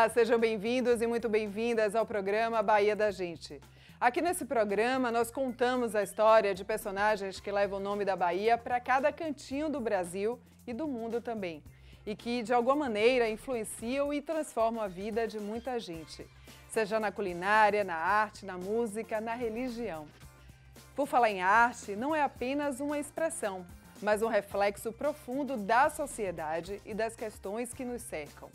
Olá, sejam bem-vindos e muito bem-vindas ao programa Bahia da Gente. Aqui nesse programa nós contamos a história de personagens que levam o nome da Bahia para cada cantinho do Brasil e do mundo também, e que de alguma maneira influenciam e transformam a vida de muita gente, seja na culinária, na arte, na música, na religião. Por falar em arte, não é apenas uma expressão, mas um reflexo profundo da sociedade e das questões que nos cercam.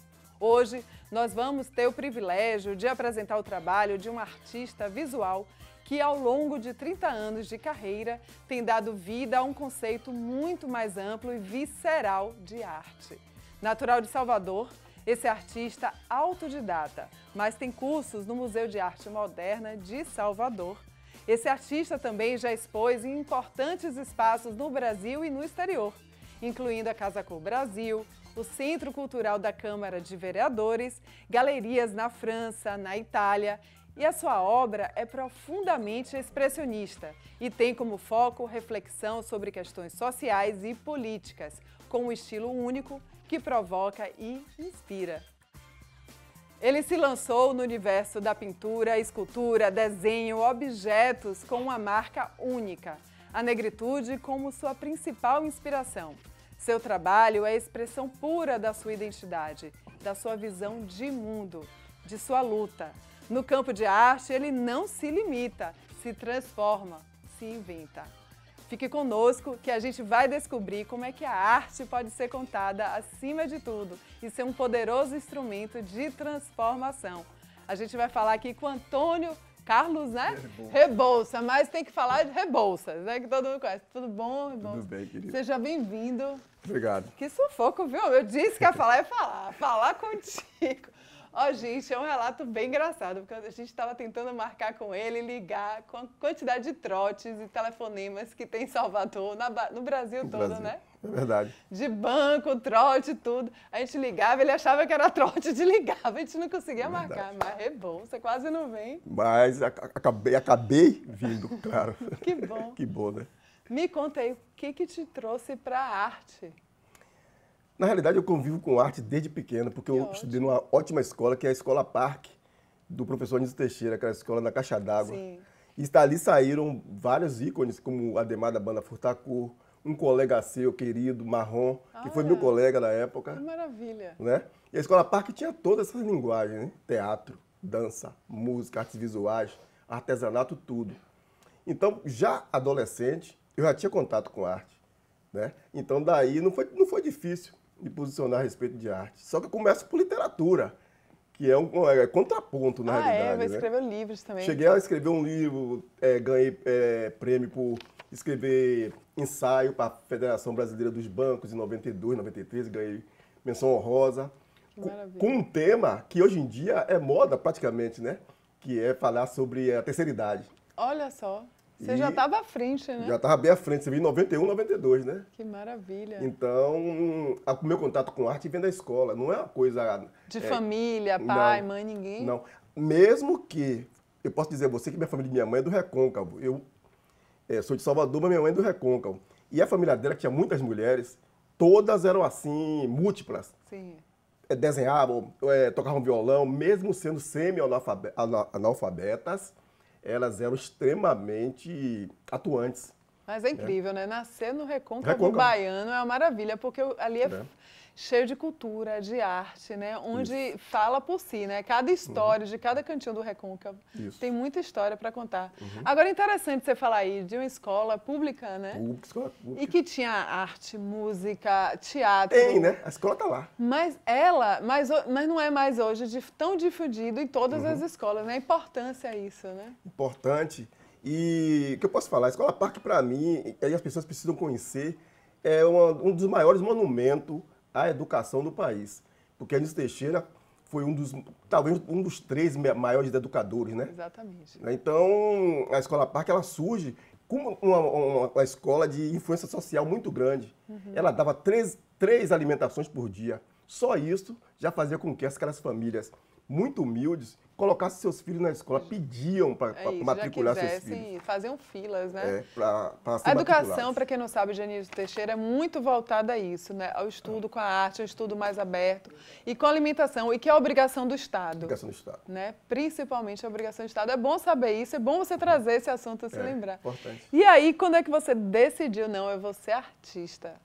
Hoje nós vamos ter o privilégio de apresentar o trabalho de um artista visual que, ao longo de 30 anos de carreira, tem dado vida a um conceito muito mais amplo e visceral de arte. Natural de Salvador, esse artista autodidata, mas tem cursos no Museu de Arte Moderna de Salvador. Esse artista também já expôs em importantes espaços no Brasil e no exterior, incluindo a Casa Cor Brasil, o Centro Cultural da Câmara de Vereadores, galerias na França, na Itália, e a sua obra é profundamente expressionista e tem como foco reflexão sobre questões sociais e políticas, com um estilo único que provoca e inspira. Ele se lançou no universo da pintura, escultura, desenho, objetos com uma marca única, a negritude como sua principal inspiração. Seu trabalho é a expressão pura da sua identidade, da sua visão de mundo, de sua luta. No campo de arte, ele não se limita, se transforma, se inventa. Fique conosco que a gente vai descobrir como é que a arte pode ser contada acima de tudo e ser um poderoso instrumento de transformação. A gente vai falar aqui com Antônio Carlos, né? Rebolsa. Rebolsa, mas tem que falar de Rebouças, né? Que todo mundo conhece. Tudo bom, Rebolsa? Tudo bem, querido. Seja bem-vindo. Obrigado. Que sufoco, viu? Eu disse que ia falar e falar. Falar contigo. Ó, oh, gente, é um relato bem engraçado, porque a gente estava tentando marcar com ele, ligar com a quantidade de trotes e telefonemas que tem em Salvador, na, no Brasil no todo, Brasil. né? É verdade. De banco, trote, tudo. A gente ligava, ele achava que era trote, de ligava, a gente não conseguia é marcar. Mas é você quase não vem. Mas acabei, acabei vindo, claro. que bom. que bom, né? Me conta aí, o que, que te trouxe para a arte? Na realidade, eu convivo com arte desde pequeno, porque que eu ótimo. estudei numa ótima escola, que é a Escola Parque, do professor Anísio Teixeira, aquela escola na Caixa d'Água. E dali saíram vários ícones, como Ademar da Banda Furtacur, um colega seu, querido, Marrom, ah, que foi é. meu colega da época. Que maravilha. Né? E a Escola Parque tinha todas essas linguagens, né? teatro, dança, música, artes visuais, artesanato, tudo. Então, já adolescente, eu já tinha contato com arte. Né? Então, daí não foi, não foi difícil me posicionar a respeito de arte. Só que eu começo por literatura, que é um é, é contraponto, na ah, é, realidade. Ah, é? Mas né? escreveu livros também. Cheguei a escrever um livro, é, ganhei é, prêmio por escrever ensaio para a Federação Brasileira dos Bancos em 92, 93, ganhei menção honrosa. Maravilha. Com um tema que hoje em dia é moda praticamente, né? Que é falar sobre a terceira idade. Olha só. Você já estava à frente, né? Já estava bem à frente, você veio em 91, 92, né? Que maravilha. Então, o meu contato com arte vem da escola, não é uma coisa... De é, família, pai, não, mãe, ninguém? Não, mesmo que, eu posso dizer a você que minha família, minha mãe é do Recôncavo, eu é, sou de Salvador, mas minha mãe é do Recôncavo. E a família dela, tinha muitas mulheres, todas eram assim, múltiplas. Sim. É, desenhavam, é, tocavam violão, mesmo sendo semi-analfabetas, elas eram extremamente atuantes. Mas é incrível, né? né? Nascer no recôncavo, recôncavo, baiano é uma maravilha, porque ali é, é cheio de cultura, de arte, né? Onde Isso. fala por si, né? Cada uhum. história uhum. de cada cantinho do Recôncavo tem muita história para contar. Uhum. Agora, é interessante você falar aí de uma escola pública, né? Pública, escola pública. E que tinha arte, música, teatro. Tem, né? A escola tá lá. Mas ela, mas, mas não é mais hoje de, tão difundido em todas uhum. as escolas, né? A importância é isso, né? Importante. E o que eu posso falar? A Escola Parque, para mim, as pessoas precisam conhecer, é uma, um dos maiores monumentos a educação do país. Porque Anísio Teixeira foi um dos, talvez um dos três maiores educadores, né? Exatamente. Né? Então, a Escola Parque, ela surge como uma, uma, uma escola de influência social muito grande. Uhum. Ela dava três, três alimentações por dia. Só isso já fazia com que aquelas famílias muito humildes, colocassem seus filhos na escola, pediam para é matricular seus filhos. faziam filas, né? É, pra, pra a educação, para quem não sabe, Genito Teixeira é muito voltada a isso, né? Ao estudo com a arte, ao estudo mais aberto e com a limitação, e que é a obrigação do Estado. Obrigação do Estado. Né? Principalmente a obrigação do Estado. É bom saber isso, é bom você trazer esse assunto, se é, lembrar. Importante. E aí, quando é que você decidiu, não, eu vou ser artista?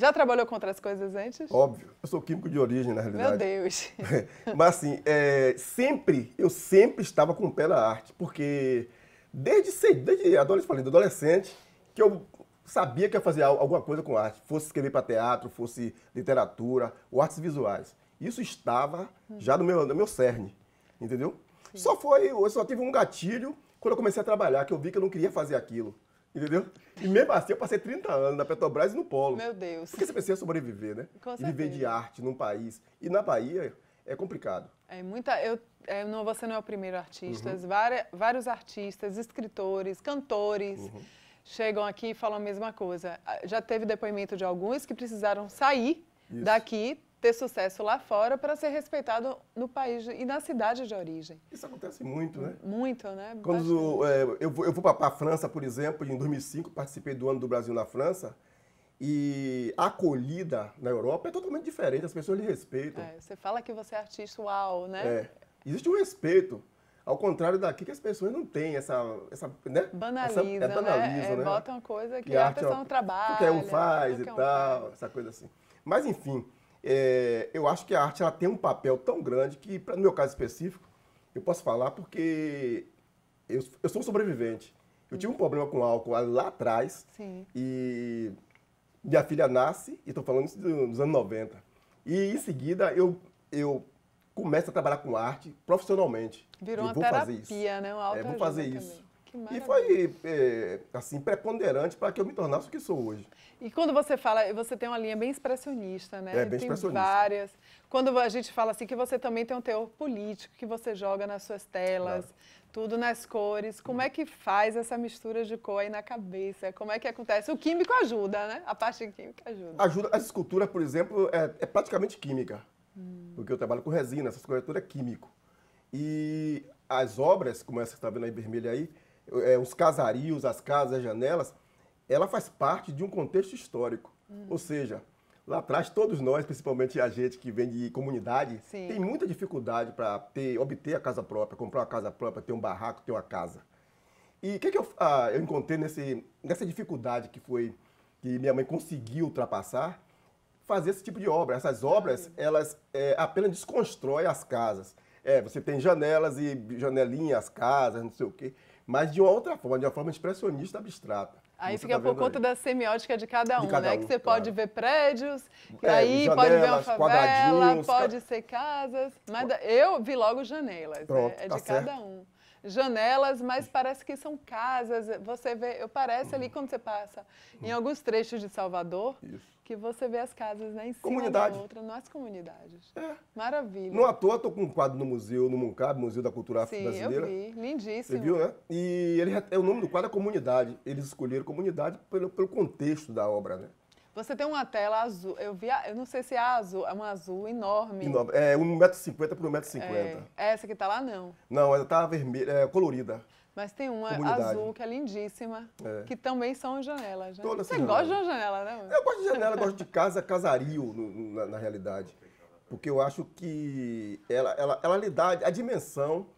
Já trabalhou com outras coisas antes? Óbvio. Eu sou químico de origem, na realidade. Meu Deus. Mas assim, é, sempre, eu sempre estava com o pé na arte, porque desde cedo, desde adolescente, adolescente, que eu sabia que ia fazer alguma coisa com arte, fosse escrever para teatro, fosse literatura ou artes visuais. Isso estava já no meu, no meu cerne, entendeu? Sim. Só foi, eu só tive um gatilho quando eu comecei a trabalhar, que eu vi que eu não queria fazer aquilo. Entendeu? E mesmo assim, eu passei 30 anos na Petrobras e no Polo. Meu Deus. Porque você precisa sobreviver, né? Com certeza. viver de arte num país. E na Bahia é complicado. É muita. Eu, é, não, você não é o primeiro artista. Uhum. Várias, vários artistas, escritores, cantores. Uhum. Chegam aqui e falam a mesma coisa. Ah, já teve depoimento de alguns que precisaram sair Isso. daqui ter sucesso lá fora para ser respeitado no país e na cidade de origem. Isso acontece muito, né? Muito, né? Quando é, eu vou, eu vou para a França, por exemplo, em 2005 participei do ano do Brasil na França e a acolhida na Europa é totalmente diferente, as pessoas lhe respeitam. É, você fala que você é artista, uau, né? É, existe um respeito. Ao contrário daqui, que as pessoas não têm essa. essa né? Banaliza. Essa, é, né? banaliza, né? É, né? Bota uma coisa que, que a, a é pessoa não trabalha. Qualquer um faz e é tal, um faz. essa coisa assim. Mas, enfim, é, eu acho que a arte ela tem um papel tão grande que, pra, no meu caso específico, eu posso falar porque eu, eu sou um sobrevivente. Eu tive um problema com álcool lá atrás Sim. e minha filha nasce, e estou falando isso dos anos 90. E em seguida eu, eu começo a trabalhar com arte profissionalmente. Virou uma vou terapia, fazer isso. né? Uma é, vou fazer isso. E foi é, assim preponderante para que eu me tornasse o que sou hoje. E quando você fala, você tem uma linha bem expressionista, né? É, bem tem expressionista. várias. Quando a gente fala assim que você também tem um teor político que você joga nas suas telas, claro. tudo nas cores. Como é que faz essa mistura de cor aí na cabeça? Como é que acontece? O químico ajuda, né? A parte química ajuda. Ajuda. A escultura, por exemplo, é, é praticamente química. Hum. Porque eu trabalho com resina, essa escultura é químico. E as obras, como essa que está vendo aí vermelha aí, é, os casarios, as casas, as janelas, ela faz parte de um contexto histórico. Uhum. Ou seja, lá atrás todos nós, principalmente a gente que vem de comunidade, Sim. tem muita dificuldade para obter a casa própria, comprar uma casa própria, ter um barraco, ter uma casa. E o que, que eu, ah, eu encontrei nesse, nessa dificuldade que foi que minha mãe conseguiu ultrapassar? Fazer esse tipo de obra. Essas obras, elas é, apenas desconstrói as casas. É, você tem janelas e janelinhas, casas, não sei o quê mas de outra forma, de uma forma expressionista abstrata. Aí fica tá por conta aí. da semiótica de cada um, de cada né? Um, que você claro. É, pode ver prédios, é, aí janelas, pode ver uma favela, pode ca... ser casas. Mas eu vi logo janelas, né? Pronto, é tá de cada um. Janelas, mas parece que são casas. Você vê, eu parece ali quando você passa em hum. alguns trechos de Salvador. Isso que você vê as casas né, em cima Comunidade. da outra, nas comunidades. É. Maravilha. Não à toa, estou com um quadro no museu, no Muncab, Museu da Cultura Sim, Brasileira. Sim, eu vi. Lindíssimo. Você viu, né? E ele, é, o nome do quadro é Comunidade. Eles escolheram Comunidade pelo, pelo contexto da obra, né? Você tem uma tela azul, eu vi, eu não sei se é azul, é uma azul enorme. enorme. É 1,50m por 1,50m. É, essa que está lá não. Não, ela está vermelha, é, colorida. Mas tem uma Comunidade. azul que é lindíssima, é. que também são janelas. Né? Você gosta de uma janela, né? Eu gosto de janela, gosto de casa, casario, no, na, na, realidade. Porque eu acho que ela, ela, ela lhe dá a dimensão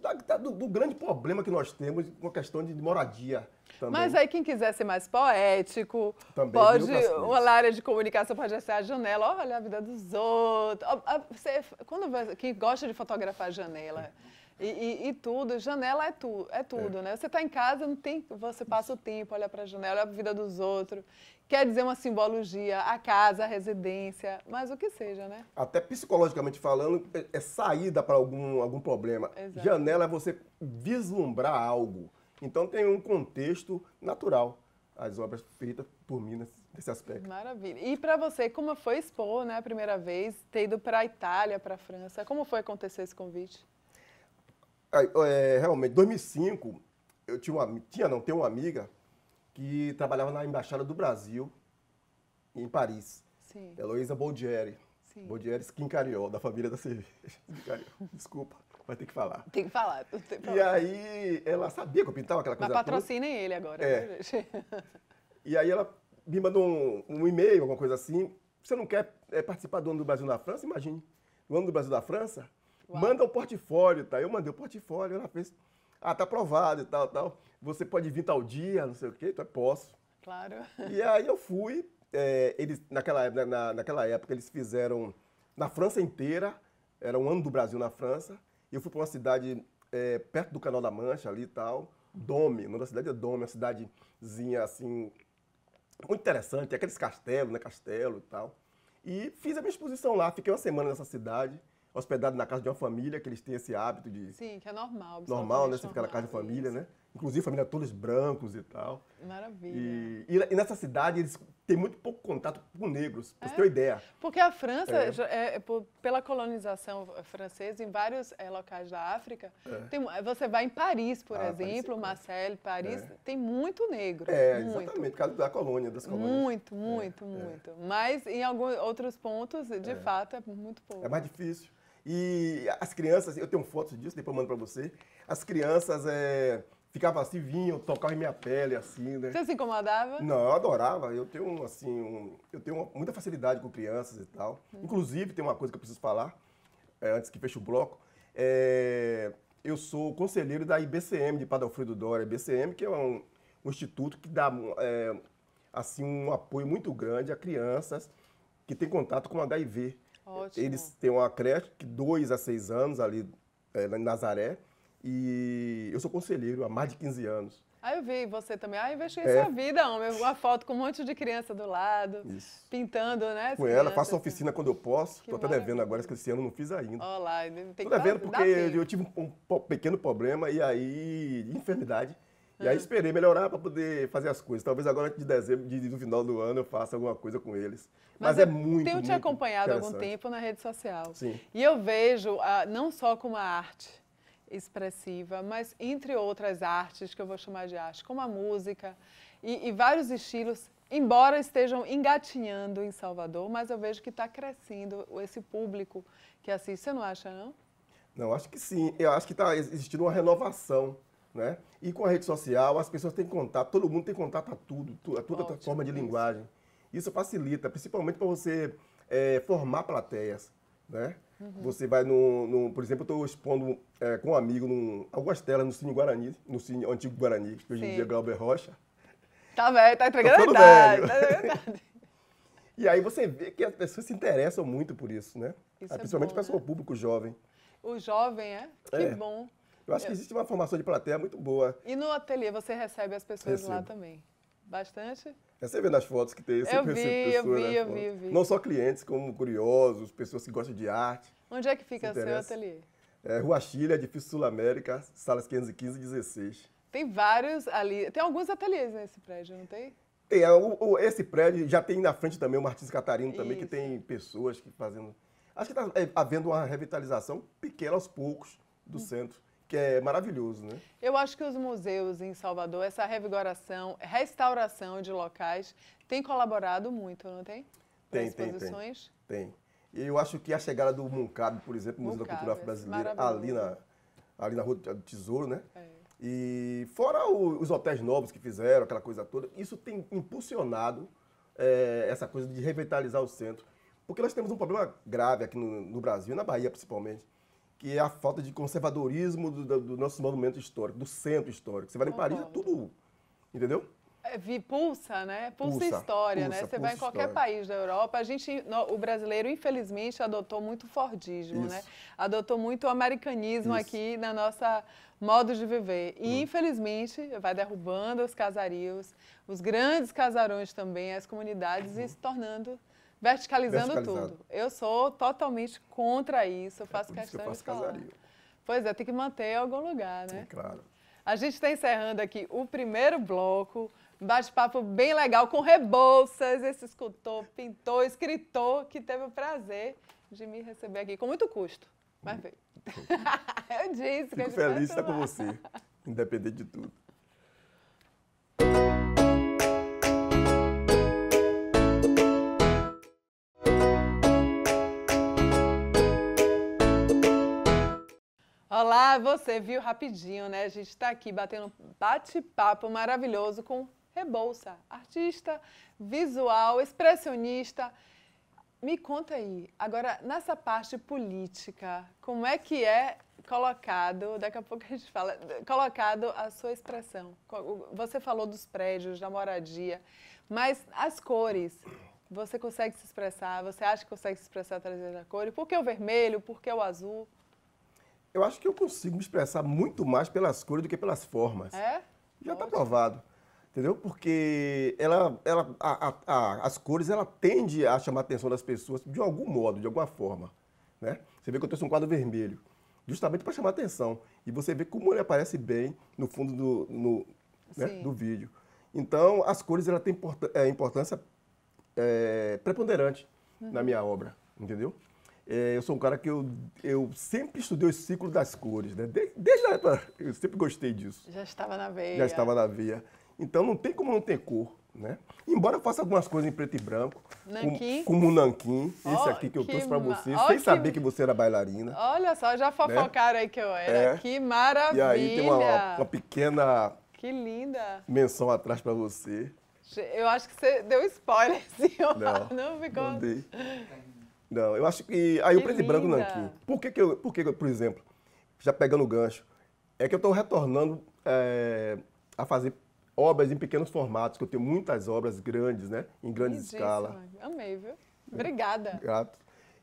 da, da, do, do, grande problema que nós temos com a questão de moradia. Também. Mas aí quem quiser ser mais poético, também, pode uma área de comunicação pode ser a janela, olha a vida dos outros. Você, quando quem gosta de fotografar a janela, e, e, e, tudo, janela é, tu, é tudo, é. né? Você está em casa, não tem, você passa o tempo, olha para a janela, olha para a vida dos outros. Quer dizer uma simbologia, a casa, a residência, mas o que seja, né? Até psicologicamente falando, é, é saída para algum, algum problema. Exato. Janela é você vislumbrar algo. Então tem um contexto natural. As obras feitas por mim nesse aspecto. Maravilha. E para você, como foi expor né, a primeira vez, ter ido para a Itália, para a França? Como foi acontecer esse convite? É, realmente, 2005, eu tinha uma, tinha não, tenho uma amiga que trabalhava na Embaixada do Brasil em Paris. Sim. Heloísa é Boldieri. Sim. Boldieri Quincariol, da família da cerveja. Desculpa, vai ter que falar. Tem que falar. Tem que falar. E aí, ela sabia que eu pintava aquela coisa Mas patrocina ele agora. É. Né, e aí ela me mandou um, um e-mail, alguma coisa assim. Você não quer é, participar do ano do Brasil na França? Imagine. O ano do Brasil da França Uau. Manda o portfólio, tá? Eu mandei o portfólio, ela fez. Ah, tá aprovado e tal, tal. Você pode vir tal dia, não sei o quê. Então, posso. Claro. E aí eu fui. É, eles, naquela, na, naquela época, eles fizeram na França inteira. Era um ano do Brasil na França. E eu fui para uma cidade é, perto do Canal da Mancha ali e tal. Dome, o nome da cidade é Dome, uma cidadezinha assim, muito interessante, aqueles castelos, né? Castelo e tal. E fiz a minha exposição lá, fiquei uma semana nessa cidade hospedado na casa de uma família, que eles têm esse hábito de. Sim, que é normal. Normal, né? Você ficar na casa de família, isso. né? Inclusive, família todos brancos e tal. Maravilha. E, e, e, nessa cidade, eles têm muito pouco contato com negros, pra é. você ter uma ideia. Porque a França, é. É, é pela colonização francesa, em vários eh, locais da África, é. tem, você vai em Paris, por ah, exemplo, é Marseille, Paris, tem muito negro. É, muito. exatamente, por causa da colônia, das colônias. Muito, muito, muito. Mas em alguns outros pontos, de fato, é muito pouco. É mais difícil. E as crianças, eu tenho fotos disso, depois eu mando para você. As crianças é, ficavam assim, vinham, tocavam em minha pele, assim, né? Você se incomodava? Não, eu adorava. Eu tenho, assim, um, eu tenho muita facilidade com crianças e tal. Hum. Inclusive, tem uma coisa que eu preciso falar, é, antes que feche o bloco. É, eu sou conselheiro da IBCM, de Padre Alfredo Dória. IBCM, que é um, um instituto que dá, é, assim, um apoio muito grande a crianças que têm contato com HIV. Ótimo. Eles têm uma creche, dois a seis anos ali é, em Nazaré. E eu sou conselheiro há mais de 15 anos. Ah, eu vi você também. Ah, investi é. sua vida, homem. Uma foto com um monte de criança do lado, Isso. pintando, né? Com ela, faço assim. oficina quando eu posso. Estou até devendo agora, que esse ano não fiz ainda. Olha lá, tem Estou devendo porque eu tive um, pequeno problema e aí, enfermidade, e aí é. esperei melhorar para poder fazer as coisas. Talvez agora de dezembro, de, no final do ano, eu faça alguma coisa com eles. Mas, Mas é muito, tenho te muito acompanhado há algum tempo na rede social. Sim. E eu vejo, ah, não só como a arte, expressiva, mas entre outras artes que eu vou chamar de arte, como a música e, e vários estilos, embora estejam engatinhando em Salvador, mas eu vejo que está crescendo esse público que assiste. Você não acha, não? Não, acho que sim. Eu acho que está existindo uma renovação né? E com a rede social, as pessoas têm contato, todo mundo tem contato a tudo, a toda Ótimo, forma de linguagem. Isso facilita, principalmente para você é, formar plateias, né? Uhum. Você vai no, no, por exemplo, eu estou expondo é, com um amigo num, algumas telas no Cine Guarani, no Cine Antigo Guarani, que hoje em dia é Glauber Rocha. Tá velho, tá entregando tá a idade. Tá entregando E aí você vê que as pessoas se interessam muito por isso, né? Isso ah, é Principalmente é o né? público jovem. O jovem, é? Que é. bom. Eu acho que existe uma formação de plateia muito boa. E no ateliê você recebe as pessoas Recebo. lá também? Bastante? É, você vê nas fotos que tem você eu, eu vi, eu vi, né? eu vi, eu vi. Não só clientes, como curiosos, pessoas que gostam de arte. Onde é que fica seu ateliê? É, Rua Chile, Edifício Sul América, salas 515 e 16. Tem vários ali, tem alguns ateliês nesse prédio, não tem? Tem, é, o, o, esse prédio já tem na frente também o Martins Catarino também, Isso. que tem pessoas que fazendo... Acho que está é, havendo uma revitalização pequena aos poucos do hum. centro que é maravilhoso, né? Eu acho que os museus em Salvador, essa revigoração, restauração de locais, tem colaborado muito, não tem? Tem, tem, tem. Tem. E eu acho que a chegada do Moncado, por exemplo, Museu Moncado, da Cultura Brasileira, ali na, ali na Rua do Tesouro, né? É. E fora o, os hotéis novos que fizeram, aquela coisa toda, isso tem impulsionado é, essa coisa de revitalizar o centro. Porque nós temos um problema grave aqui no, no Brasil, na Bahia principalmente, que é a falta de conservadorismo do, do, do nosso monumento histórico, do centro histórico. Você vai em Paris, é tudo. Entendeu? É, pulsa, né? Pulsa, pulsa história, né? pulsa, né? Você vai em qualquer história. país da Europa. A gente, no, o brasileiro, infelizmente, adotou muito Fordismo, né? Isso. né? Adotou muito americanismo Isso. aqui na nossa modo de viver. E, hum. infelizmente, vai derrubando os casarios, os grandes casarões também, as comunidades, e uhum. se tornando verticalizando, tudo. Eu sou totalmente contra isso, eu é faço é questão eu faço de falar. Casaria. Pois é, tem que manter em algum lugar, né? claro. A gente está encerrando aqui o primeiro bloco, bate-papo bem legal com Rebouças, esse escultor, pintor, escritor, que teve o prazer de me receber aqui com muito custo. Mas veio. eu disse Fico que Fico feliz de estar com você, independente de tudo. Olá, você viu rapidinho, né? A gente está aqui batendo bate-papo maravilhoso com Rebolsa, artista visual, expressionista. Me conta aí, agora nessa parte política, como é que é colocado, daqui a pouco a gente fala, colocado a sua expressão? Você falou dos prédios, da moradia, mas as cores, você consegue se expressar? Você acha que consegue se expressar através da cor? Por que o vermelho? Por que o azul? Eu acho que eu consigo me expressar muito mais pelas cores do que pelas formas. É? Já está provado. Entendeu? Porque ela, ela, a, a, a, as cores ela tende a chamar a atenção das pessoas de algum modo, de alguma forma. Né? Você vê que eu trouxe um quadro vermelho, justamente para chamar a atenção. E você vê como ele aparece bem no fundo do, no, né, do vídeo. Então, as cores ela têm importância é, preponderante uhum. na minha obra, entendeu? É, eu sou um cara que eu, eu sempre estudei o ciclo das cores, né? Desde a época, eu sempre gostei disso. Já estava na veia. Já estava na veia. Então não tem como não ter cor, né? Embora eu faça algumas coisas em preto e branco, nanquim. Com, como o nanquim, oh, esse aqui que eu trouxe para você, oh, sem que... saber que você era bailarina. Olha só, já né? fofocaram né? aí que eu era. É. Que maravilha! E aí tem uma, uma pequena... Que linda! Menção atrás para você. Eu acho que você deu spoiler, senhor. Não, não ficou... Não dei. Não, eu acho que. Aí que o preto linda. e branco nanquim. É por que, que eu. Por que, que por exemplo, já pegando o gancho, é que eu estou retornando é, a fazer obras em pequenos formatos, que eu tenho muitas obras grandes, né? Em grande Lindíssima. escala. Amei, viu? Obrigada. Grato.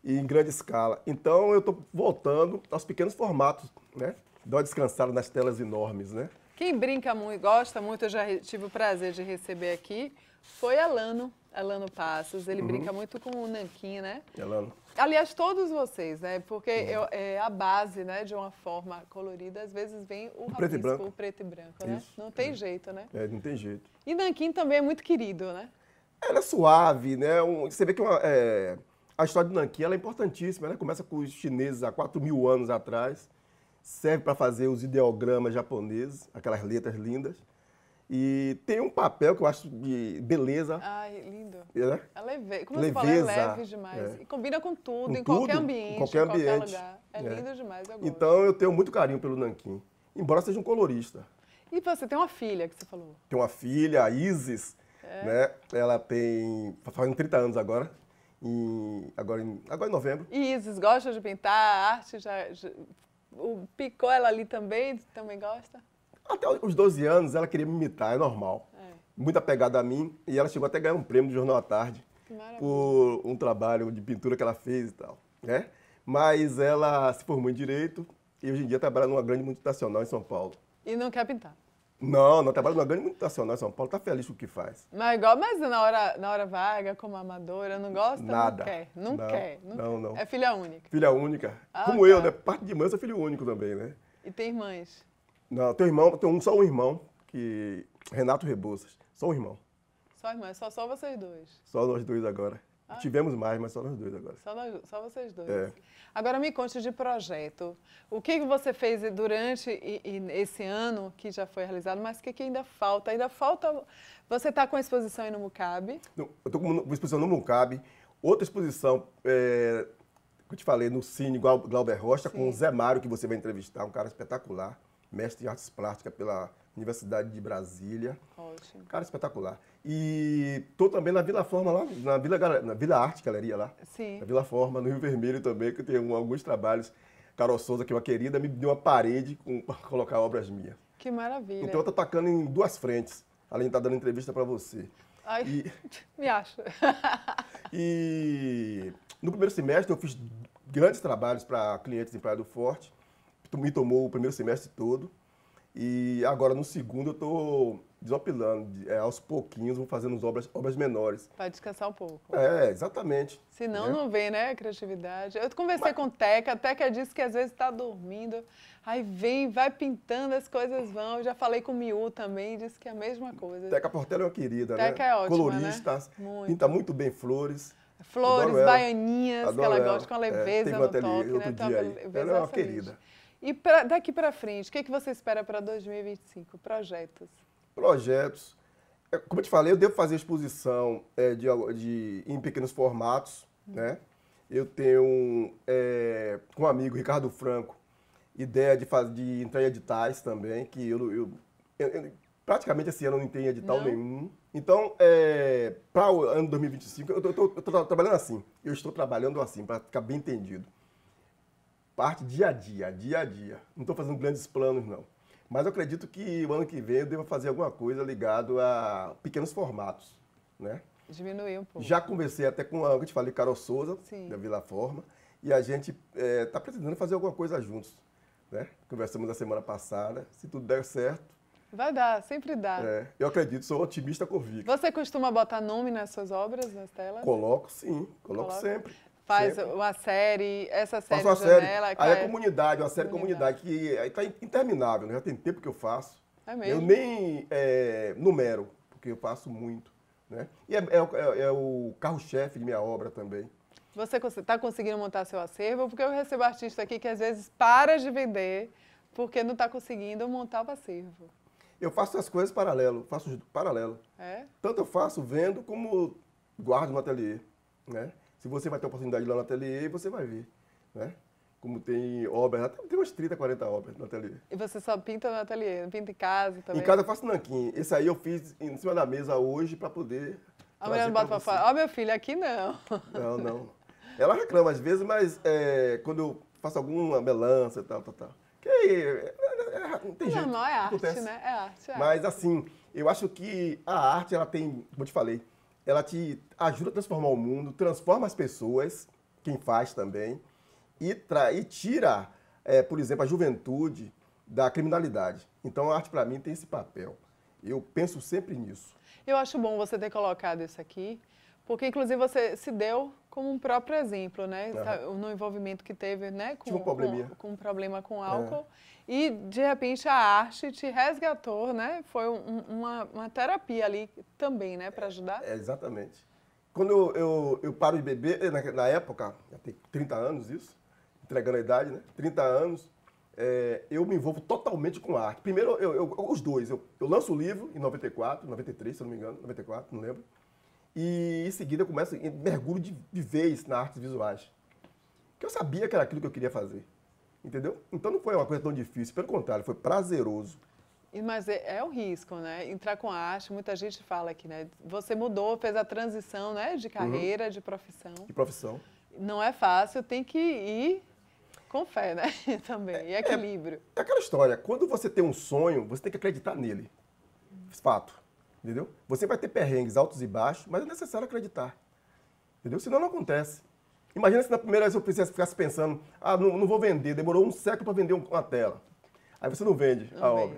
E em grande escala. Então eu estou voltando aos pequenos formatos, né? Dó descansar nas telas enormes, né? Quem brinca muito, gosta muito, eu já tive o prazer de receber aqui, foi Alano Elano Passos, ele uhum. brinca muito com o Nanquim, né? Elano. Aliás, todos vocês, né? Porque uhum. eu, é, a base, né, de uma forma colorida, às vezes vem o, o preto e branco, o preto e branco né? Isso. Não tem é. jeito, né? É, não tem jeito. E Nanquim também é muito querido, né? Ela é suave, né? Um, você vê que uma, é, a história do Nanquim é importantíssima, né? Começa com os chineses há 4 mil anos atrás, serve para fazer os ideogramas japoneses, aquelas letras lindas. E tem um papel que eu acho de beleza. Ai, lindo. É? É leve... Como é Leveza. você fala, é leve demais. É. E combina com tudo, com em tudo, qualquer ambiente, qualquer ambiente. em qualquer lugar. É. é, lindo demais, eu gosto. Então eu tenho muito carinho pelo Nanquim, embora seja um colorista. E você tem uma filha que você falou? Tem uma filha, a Isis, é. né? Ela tem, tá fazendo 30 anos agora. Em, agora, em, agora em novembro. E Isis gosta de pintar, a arte já, já o picou ela ali também, também gosta? Até os 12 anos ela queria me imitar, é normal. É. Muito apegada a mim e ela chegou até a ganhar um prêmio do Jornal à Tarde por um trabalho de pintura que ela fez e tal, né? Mas ela se formou em Direito e hoje em dia trabalha numa grande multinacional em São Paulo. E não quer pintar? Não, não trabalha numa grande multinacional em São Paulo, tá feliz com o que faz. Mas igual, mas na hora, na hora vaga, como amadora, não gosta? Nada. Não quer, não, não quer. Não, não, quer. não, É filha única? Filha única. Ah, como tá. eu, né? Parte de mãe, eu sou filho único também, né? E tem irmãs? Não, teu irmão, tem um só um irmão, que Renato Rebouças, só um irmão. Só irmão, é só, só vocês dois? Só nós dois agora. Ah. Tivemos mais, mas só nós dois agora. Só, nós, só vocês dois. É. Agora me conte de projeto. O que você fez durante esse ano que já foi realizado, mas o que, que ainda falta? Ainda falta. Você está com a exposição aí no Mucabe? eu estou com uma exposição no Mucabe. Outra exposição, é, que eu te falei, no Cine Glauber Rocha, Sim. com o Zé Mário, que você vai entrevistar, um cara espetacular mestre em artes plásticas pela Universidade de Brasília. Ótimo. Cara, espetacular. E tô também na Vila Forma lá, na Vila, na Vila Arte Galeria lá. Sim. Na Vila Forma, no Rio Vermelho também, que tem alguns trabalhos. Carol Souza, que é uma querida, me deu uma parede para colocar obras minhas. Que maravilha. Então eu tô atacando em duas frentes, além de estar tá dando entrevista para você. Ai, e... me acho. e no primeiro semestre eu fiz grandes trabalhos para clientes em Praia do Forte me tomou o primeiro semestre todo. E agora no segundo eu estou desopilando, é, aos pouquinhos vou fazendo obras, obras menores. Para descansar um pouco. É, exatamente. Senão né? não vem, né, a criatividade. Eu conversei Mas... com Teca, a Teca disse que às vezes está dormindo, aí vem, vai pintando, as coisas vão. Eu já falei com o Miú também, disse que é a mesma coisa. Teca Portela é uma querida, Teca né? Teca é ótima, Colorista, né? Muito. pinta muito bem flores. Flores, baianinhas, que ela, ela, gosta com a é, leveza é, teve no toque, né? Dia aí. Ela é uma querida. E pra, daqui para frente, o que, é que você espera para 2025? Projetos? Projetos. É, como eu te falei, eu devo fazer exposição é, de, de, em pequenos formatos, hum. né? Eu tenho, é, com um amigo, Ricardo Franco, ideia de, fazer, de entrar em editais também, que eu, eu, eu, eu praticamente esse ano não entendo edital não. nenhum. Então, é, para o ano 2025, eu estou trabalhando assim. Eu estou trabalhando assim, para ficar bem entendido parte dia a dia, dia a dia. Não estou fazendo grandes planos, não. Mas eu acredito que o ano que vem eu devo fazer alguma coisa ligado a pequenos formatos, né? Diminuir um pouco. Já conversei até com a, que te falei, Carol Souza, Sim. da Vila Forma, e a gente está eh, é, pretendendo fazer alguma coisa juntos, né? Conversamos na semana passada, se tudo der certo. Vai dar, sempre dá. É, eu acredito, sou otimista convicto. Você costuma botar nome nas suas obras, nas telas? Coloco, sim, coloco Coloca. sempre. Faz sempre. uma série, essa série. Faço uma série. Janela, aí é comunidade, uma série comunidade, comunidade que aí está interminável, né? já tem tempo que eu faço. É mesmo? Eu nem é, numero, porque eu faço muito. Né? E é, é, é, é o carro-chefe de minha obra também. Você está conseguindo montar seu acervo? Porque eu recebo artista aqui que às vezes para de vender porque não está conseguindo montar o acervo. Eu faço as coisas paralelo, faço paralelo. É? Tanto eu faço vendo como guardo no ateliê, né? Se você vai ter oportunidade lá no ateliê, você vai ver, né? Como tem obras, tem umas 30, 40 obras no ateliê. E você só pinta no ateliê, pinta em casa também? Em casa eu faço nanquim. Esse aí eu fiz em cima da mesa hoje para poder... A mulher não bota pra fora. Ó, oh, meu filho, aqui não. Não, não. Ela reclama às vezes, mas é, quando eu faço alguma melança e tal, tal, tal. Que aí. É, é, é, não tem não, jeito. Não, é arte, acontece. né? É arte. É mas assim, eu acho que a arte, ela tem, como eu te falei, ela te ajuda a transformar o mundo, transforma as pessoas, quem faz também, e, e tira, é, por exemplo, a juventude da criminalidade. Então a arte para mim tem esse papel. Eu penso sempre nisso. Eu acho bom você ter colocado isso aqui, porque, inclusive, você se deu como um próprio exemplo, né? Uhum. No envolvimento que teve, né? Com, Tive um Com, com um problema com é. álcool. É. E, de repente, a arte te resgatou, né? Foi um, uma, uma terapia ali também, né? Para ajudar. É, exatamente. Quando eu, eu, eu, paro de beber, eh, na, na, época, já tem 30 anos isso, entregando a idade, né? 30 anos, é, eu me envolvo totalmente com a arte. Primeiro, eu, eu, os dois. Eu, eu lanço o livro em 94, 93, se não me engano, 94, não lembro. E em seguida eu começo, mergulho de, de vez na artes visuais. Que eu sabia que era aquilo que eu queria fazer. Entendeu? Então não foi uma coisa tão difícil, pelo contrário, foi prazeroso. Mas é, é um risco, né? Entrar com a arte, muita gente fala aqui, né? Você mudou, fez a transição, né? De uhum. carreira, uhum. de profissão. De profissão. Não é fácil, tem que ir com fé, né? Também, é, e é, equilíbrio. É, é, aquela história, quando você tem um sonho, você tem que acreditar nele. Fato entendeu? Você vai ter perrengues altos e baixos, mas é necessário acreditar, entendeu? Senão não acontece. Imagina se na primeira vez eu fizesse, ficasse pensando, ah, não, não vou vender, demorou um século para vender uma tela. Aí você não vende não a vende. obra. É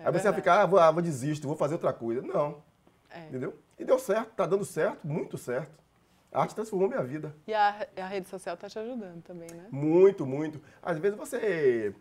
Aí verdade. você vai ficar, ah vou, ah, vou, desisto, vou fazer outra coisa. Não, é. entendeu? E deu certo, está dando certo, muito certo. A arte transformou minha vida. E a, a rede social está te ajudando também, né? Muito, muito. Às vezes você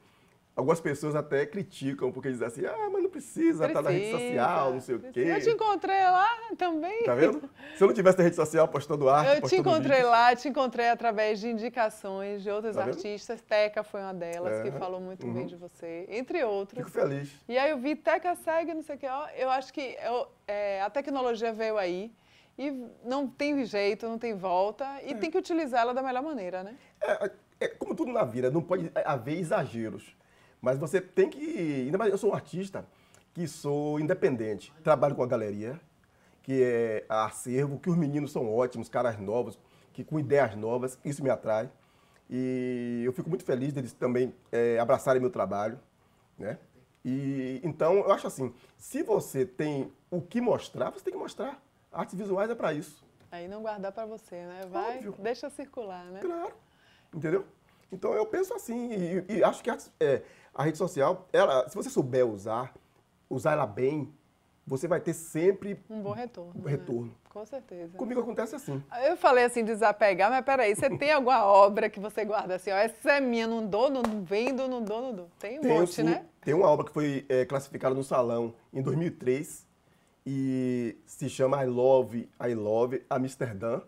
Algumas pessoas até criticam, porque dizem assim, ah, mas não precisa, precisa tá na rede social, não sei precisa. o quê. Eu te encontrei lá também. Tá vendo? Se eu não tivesse na rede social postando arte, Eu postando te encontrei vídeos. lá, te encontrei através de indicações de outros tá artistas. Teca foi uma delas, é. que falou muito uhum. bem de você, entre outros. Fico feliz. E aí eu vi Teca segue, não sei o quê. Eu acho que eu, é, é, a tecnologia veio aí e não tem jeito, não tem volta e é. tem que utilizá-la da melhor maneira, né? É, é, é como tudo na vida, não pode haver exageros. Mas você tem que. Ainda mais eu sou um artista que sou independente. Trabalho com a galeria, que é acervo, que os meninos são ótimos, caras novos, que com ideias novas, isso me atrai. E eu fico muito feliz deles também é, abraçarem meu trabalho, né? E então eu acho assim, se você tem o que mostrar, você tem que mostrar. Artes visuais é para isso. Aí não guardar para você, né? Vai, Óbvio. deixa circular, né? Claro. Entendeu? Então eu penso assim e, e acho que artes, é, a rede social, ela, se você souber usar, usar ela bem, você vai ter sempre um bom retorno. Né? retorno. Né? Com certeza. Comigo acontece assim. Eu falei assim, desapegar, mas peraí, você tem alguma obra que você guarda assim, ó, essa é minha, não dou, não vendo, não dou, não dou. Tem um Tenho, monte, sim. né? Tem uma obra que foi é, classificada no salão em 2003 e se chama I Love, I Love Amsterdã.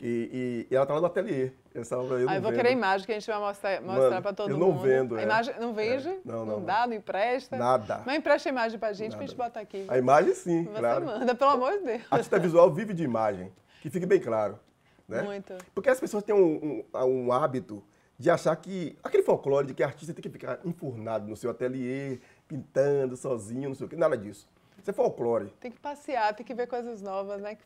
E, e, e ela está lá no ateliê eu não Aí eu vou vendo. querer a imagem que a gente vai mostrar, mostrar para todo mundo. Eu não vendo, é. Imagem, não vende? É. Não, não, não, dá, não empresta? Nada. Não empresta a imagem para a gente, para a gente botar aqui. A imagem sim, Você claro. manda, pelo amor de Deus. artista visual vive de imagem, que fique bem claro. Né? Muito. Porque as pessoas têm um, um, um hábito de achar que... Aquele folclore de que a artista tem que ficar enfurnado no seu ateliê, pintando sozinho, não sei o quê. Nada disso. Isso é folclore. Tem que passear, tem que ver coisas novas, né?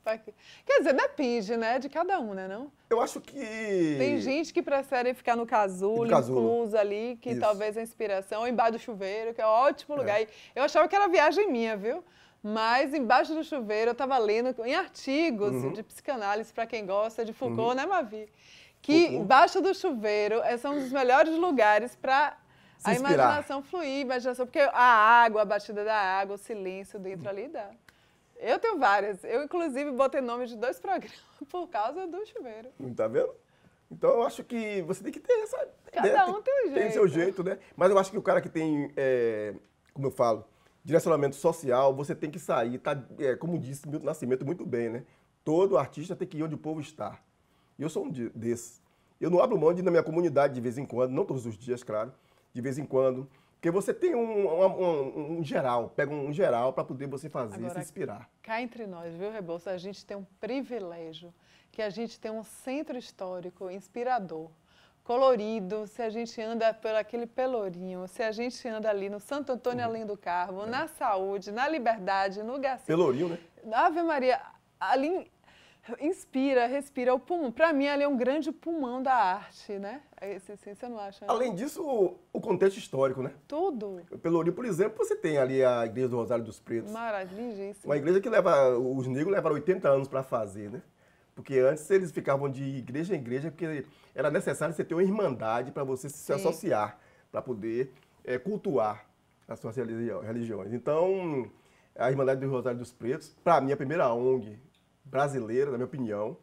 Quer dizer, depende, né? De cada um, né? Não? Eu acho que. Tem gente que prefere ficar no casulo, casulo. incluso ali, que Isso. talvez a inspiração, ou embaixo do chuveiro, que é um ótimo é. lugar. É. Eu achava que era viagem minha, viu? Mas embaixo do chuveiro eu estava lendo em artigos uhum. de psicanálise para quem gosta de Foucault, uhum. né, Mavi? Que embaixo do chuveiro é um dos melhores lugares para se inspirar. A imaginação fluir, a imaginação, porque a água, a batida da água, o silêncio dentro hum. ali dá. Eu tenho várias. Eu, inclusive, botei nome de dois programas por causa do chuveiro. Não hum, tá vendo? Então eu acho que você tem que ter essa. Cada né? um tem, um jeito. Tem seu né? jeito, né? Mas eu acho que o cara que tem, é, como eu falo, direcionamento social, você tem que sair, tá, é, como disse Milton Nascimento muito bem, né? Todo artista tem que ir onde o povo está. E eu sou um desses. Eu não abro mão de ir na minha comunidade de vez em quando, não todos os dias, claro, de vez em quando. Porque você tem um, um, um, um geral, pega um geral para poder você fazer, Agora, se inspirar. Cá entre nós, viu, Rebouça? A gente tem um privilégio, que a gente tem um centro histórico inspirador, colorido, se a gente anda por aquele pelourinho, se a gente anda ali no Santo Antônio uhum. Além do Carmo, é. na saúde, na liberdade, no Garcia. Pelourinho, né? Ave Maria, ali inspira, respira. O pulmão, para mim, ali é um grande pulmão da arte, né? É esse, sim, você não acha? Não? Né? Além disso, o, o contexto histórico, né? Tudo. Pelo Rio, por exemplo, você tem ali a Igreja do Rosário dos Pretos. Maravilhíssimo. Uma igreja que leva, os negros levaram 80 anos para fazer, né? Porque antes eles ficavam de igreja em igreja, porque era necessário você ter uma irmandade para você se associar, para poder é, cultuar as suas religiões. Então, a Irmandade do Rosário dos Pretos, para mim, é a primeira ONG brasileira, na minha opinião,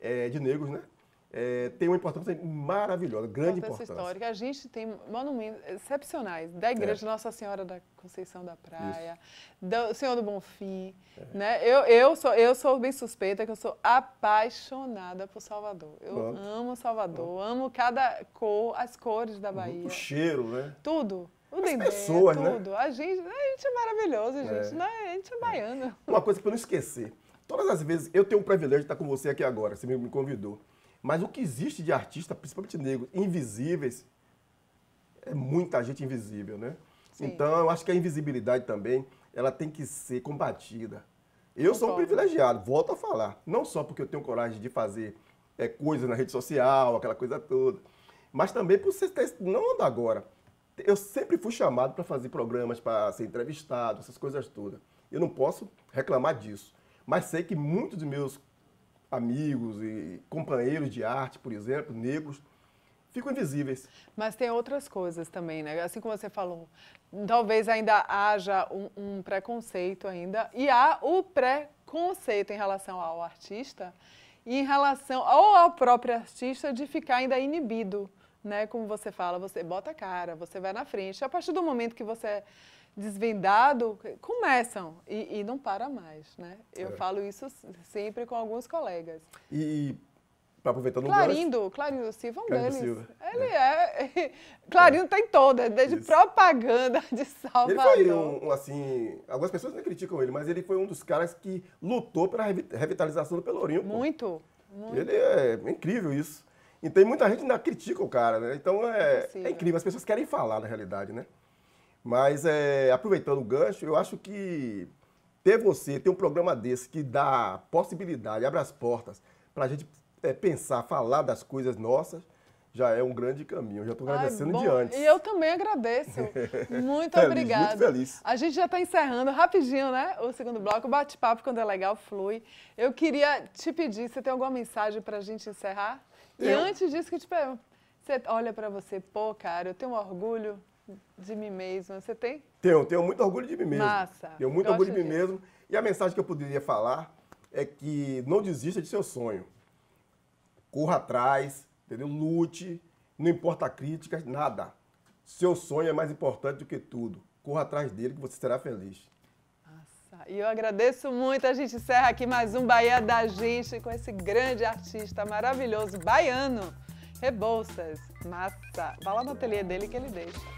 é, de negros, né? É, tem uma importância maravilhosa, grande importância. histórica. A gente tem monumentos excepcionais da Igreja é. Nossa Senhora da Conceição da Praia, Isso. do Senhor do Bonfim. É. Né? Eu, eu, sou, eu sou bem suspeita que eu sou apaixonada por Salvador. Eu Pronto. amo Salvador, Pronto. amo cada cor, as cores da uhum. Bahia. O cheiro, né? Tudo. O As pessoas, né? tudo. né? A gente, a gente é maravilhoso, é. gente. É. Né? A gente é baiana. Uma coisa para não esquecer. Todas as vezes eu tenho o privilégio de estar com você aqui agora, você me convidou. Mas o que existe de artista, principalmente negros, invisíveis, é muita gente invisível, né? Sim. Então, eu acho que a invisibilidade também, ela tem que ser combatida. Eu Concordo. sou um privilegiado, volto a falar. Não só porque eu tenho coragem de fazer é, coisas na rede social, aquela coisa toda, mas também por estar não anda agora. Eu sempre fui chamado para fazer programas, para ser entrevistado, essas coisas todas. Eu não posso reclamar disso mas sei que muitos de meus amigos e companheiros de arte, por exemplo, negros, ficam invisíveis. Mas tem outras coisas também, né? Assim como você falou, talvez ainda haja um, um preconceito ainda e há o preconceito em relação ao artista e em relação ou ao próprio artista de ficar ainda inibido né? Como você fala, você bota a cara, você vai na frente. A partir do momento que você é desvendado, começam e, e não para mais, né? Eu é. falo isso sempre com alguns colegas. E, para aproveitar no Clarindo, gancho. Clarindo Silva é um Clarindo deles. Silva. Ele é. é. Clarindo é. tem toda, desde Isso. propaganda de Salvador. Ele foi um, assim, algumas pessoas não criticam ele, mas ele foi um dos caras que lutou pela revitalização do Pelourinho. Muito. Muito. Ele é incrível isso. E tem muita gente que ainda critica o cara, né? Então é, é, é incrível, as pessoas querem falar na realidade, né? Mas é, aproveitando o gancho, eu acho que ter você, ter um programa desse que dá possibilidade, abre as portas para a gente é, pensar, falar das coisas nossas, já é um grande caminho. Eu já estou agradecendo Ai, de antes. E eu também agradeço. Muito feliz, obrigada. Muito feliz. A gente já está encerrando rapidinho, né? O segundo bloco, o bate-papo, quando é legal, flui. Eu queria te pedir, você tem alguma mensagem para a gente encerrar? Eu. E antes disso, que te pergunto. Você olha para você, pô, cara, eu tenho um orgulho de mim mesmo. Você tem? Tenho, tenho muito orgulho de mim mesmo. Massa. Tenho muito orgulho de mim disso. mesmo. E a mensagem que eu poderia falar é que não desista de seu sonho. Corra atrás, entendeu? Lute, não importa críticas, nada. Seu sonho é mais importante do que tudo. Corra atrás dele que você será feliz. Nossa, e eu agradeço muito. A gente encerra aqui mais um Bahia da Gente com esse grande artista maravilhoso baiano, Rebouças. Massa. Vá lá no ateliê dele que ele deixa.